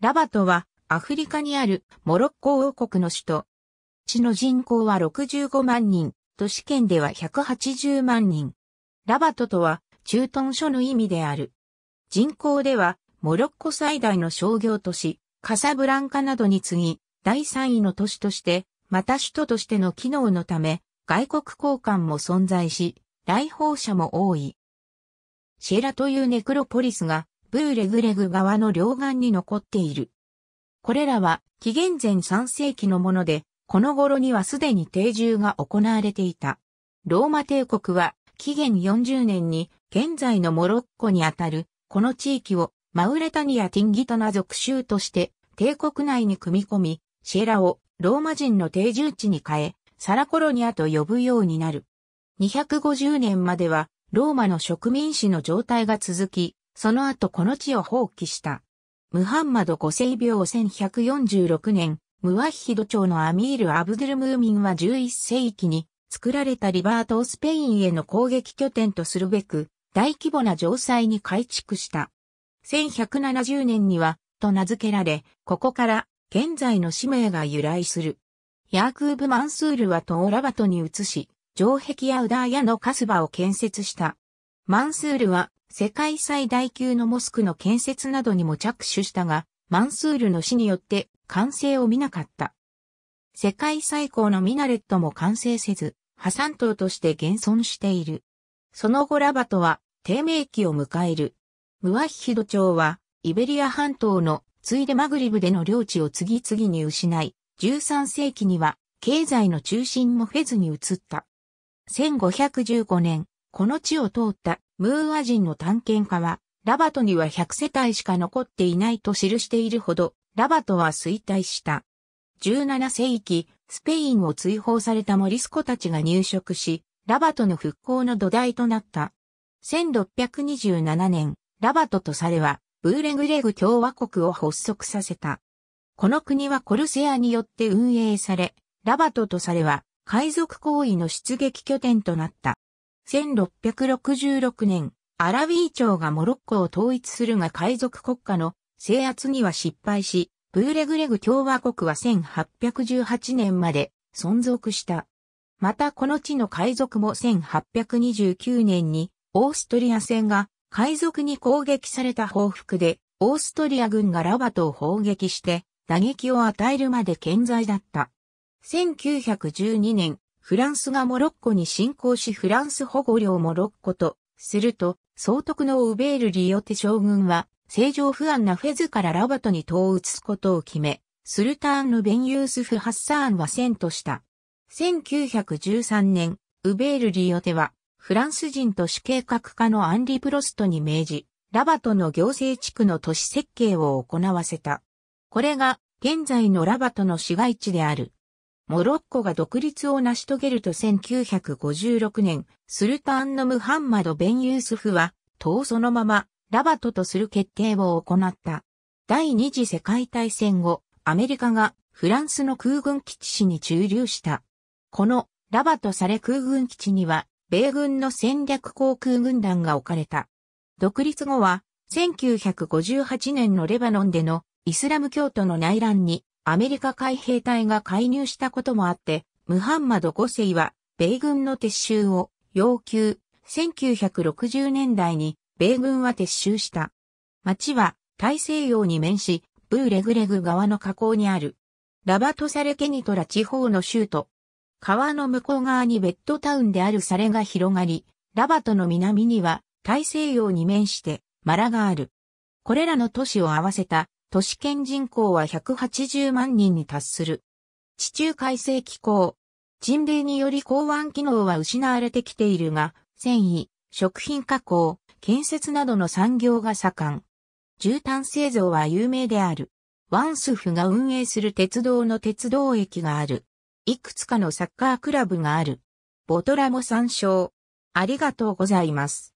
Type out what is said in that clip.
ラバトはアフリカにあるモロッコ王国の首都。市の人口は65万人、都市圏では180万人。ラバトとは駐屯所の意味である。人口ではモロッコ最大の商業都市、カサブランカなどに次ぎ、第3位の都市として、また首都としての機能のため、外国交換も存在し、来訪者も多い。シェラというネクロポリスがブーレグレグ川の両岸に残っている。これらは紀元前3世紀のもので、この頃にはすでに定住が行われていた。ローマ帝国は紀元40年に現在のモロッコにあたるこの地域をマウレタニア・ティンギトナ属州として帝国内に組み込み、シェラをローマ人の定住地に変え、サラコロニアと呼ぶようになる。250年まではローマの植民地の状態が続き、その後この地を放棄した。ムハンマド5世病1146年、ムワヒド朝のアミール・アブドゥル・ムーミンは11世紀に作られたリバートをスペインへの攻撃拠点とするべく大規模な城塞に改築した。1170年にはと名付けられ、ここから現在の使命が由来する。ヤークーブ・マンスールはトーラバトに移し、城壁やウダーヤのカスバを建設した。マンスールは世界最大級のモスクの建設などにも着手したが、マンスールの死によって完成を見なかった。世界最高のミナレットも完成せず、破産島として現存している。その後ラバトは低迷期を迎える。ムワヒヒド町はイベリア半島のついでマグリブでの領地を次々に失い、13世紀には経済の中心もフェズに移った。1515年、この地を通ったムーア人の探検家は、ラバトには100世帯しか残っていないと記しているほど、ラバトは衰退した。17世紀、スペインを追放されたモリスコたちが入植し、ラバトの復興の土台となった。1627年、ラバトとサレは、ブーレグレグ共和国を発足させた。この国はコルセアによって運営され、ラバトとサレは、海賊行為の出撃拠点となった。1666年、アラウィー朝がモロッコを統一するが海賊国家の制圧には失敗し、ブーレグレグ共和国は1818年まで存続した。またこの地の海賊も1829年にオーストリア戦が海賊に攻撃された報復でオーストリア軍がラバトを砲撃して打撃を与えるまで健在だった。1912年、フランスがモロッコに侵攻しフランス保護領モロッコと、すると、総督のウベール・リオテ将軍は、正常不安なフェズからラバトに統すことを決め、スルターンのベンユースフ・ハッサーンは戦とした。1913年、ウベール・リオテは、フランス人都市計画家のアンリ・プロストに命じ、ラバトの行政地区の都市設計を行わせた。これが、現在のラバトの市街地である。モロッコが独立を成し遂げると1956年、スルターンのムハンマド・ベン・ユースフは、党そのまま、ラバトとする決定を行った。第二次世界大戦後、アメリカがフランスの空軍基地市に駐留した。このラバトされ空軍基地には、米軍の戦略航空軍団が置かれた。独立後は、1958年のレバノンでのイスラム教徒の内乱にアメリカ海兵隊が介入したこともあって、ムハンマド5世は、米軍の撤収を要求、1960年代に、米軍は撤収した。町は、大西洋に面し、ブーレグレグ側の河口にある。ラバトサレケニトラ地方の州都。川の向こう側にベッドタウンであるサレが広がり、ラバトの南には大西洋に面してマラがある。これらの都市を合わせた都市圏人口は180万人に達する。地中海性気候。人類により港湾機能は失われてきているが、繊維、食品加工、建設などの産業が盛ん。絨毯製造は有名である。ワンスフが運営する鉄道の鉄道駅がある。いくつかのサッカークラブがある。ボトラも参照。ありがとうございます。